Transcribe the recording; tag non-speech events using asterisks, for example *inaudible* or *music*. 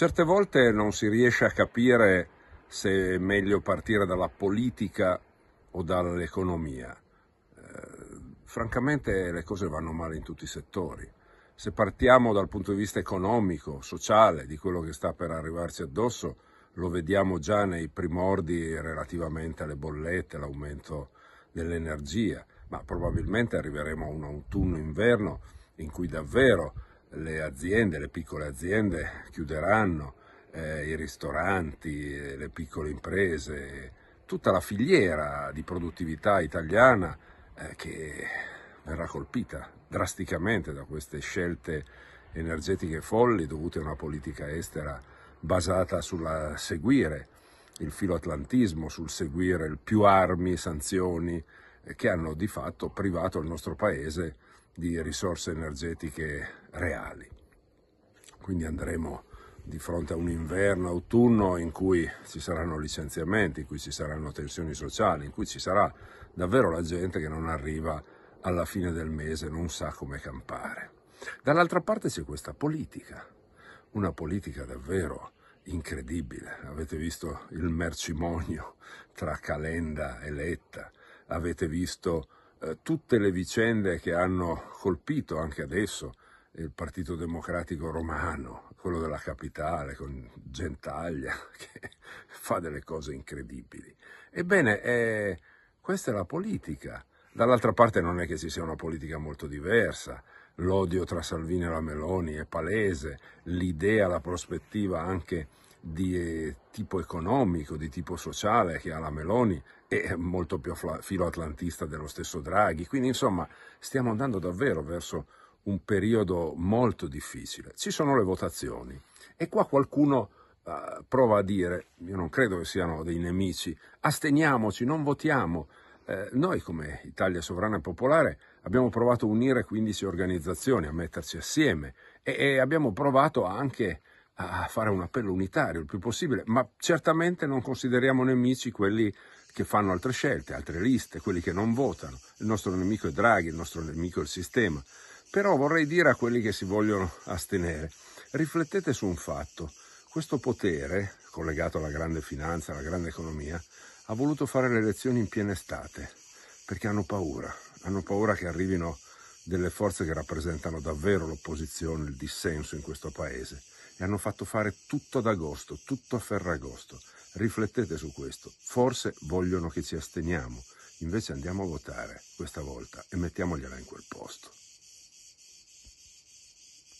Certe volte non si riesce a capire se è meglio partire dalla politica o dall'economia. Eh, francamente le cose vanno male in tutti i settori. Se partiamo dal punto di vista economico, sociale, di quello che sta per arrivarci addosso, lo vediamo già nei primordi relativamente alle bollette, all'aumento dell'energia, ma probabilmente arriveremo a un autunno-inverno in cui davvero le aziende, le piccole aziende chiuderanno, eh, i ristoranti, eh, le piccole imprese, tutta la filiera di produttività italiana eh, che verrà colpita drasticamente da queste scelte energetiche folli dovute a una politica estera basata sul seguire il filoatlantismo, sul seguire il più armi, sanzioni, che hanno di fatto privato il nostro paese di risorse energetiche reali. Quindi andremo di fronte a un inverno, autunno in cui ci saranno licenziamenti, in cui ci saranno tensioni sociali, in cui ci sarà davvero la gente che non arriva alla fine del mese, non sa come campare. Dall'altra parte c'è questa politica, una politica davvero incredibile. Avete visto il mercimonio tra Calenda e Letta, avete visto eh, tutte le vicende che hanno colpito anche adesso il Partito Democratico Romano, quello della capitale, con Gentaglia, *laughs* che fa delle cose incredibili. Ebbene, eh, questa è la politica. Dall'altra parte non è che ci sia una politica molto diversa. L'odio tra Salvini e la Meloni è palese, l'idea, la prospettiva anche di eh, tipo economico, di tipo sociale che ha la Meloni e molto più filoatlantista dello stesso Draghi. Quindi insomma stiamo andando davvero verso un periodo molto difficile. Ci sono le votazioni e qua qualcuno uh, prova a dire, io non credo che siano dei nemici, asteniamoci, non votiamo. Eh, noi come Italia Sovrana e Popolare abbiamo provato a unire 15 organizzazioni, a metterci assieme e, e abbiamo provato anche a fare un appello unitario il più possibile, ma certamente non consideriamo nemici quelli che fanno altre scelte, altre liste, quelli che non votano. Il nostro nemico è Draghi, il nostro nemico è il sistema. Però vorrei dire a quelli che si vogliono astenere, riflettete su un fatto. Questo potere, collegato alla grande finanza, alla grande economia, ha voluto fare le elezioni in piena estate, perché hanno paura. Hanno paura che arrivino delle forze che rappresentano davvero l'opposizione, il dissenso in questo paese e hanno fatto fare tutto ad agosto, tutto a Ferragosto. Riflettete su questo. Forse vogliono che ci asteniamo, invece andiamo a votare questa volta e mettiamogliela in quel posto.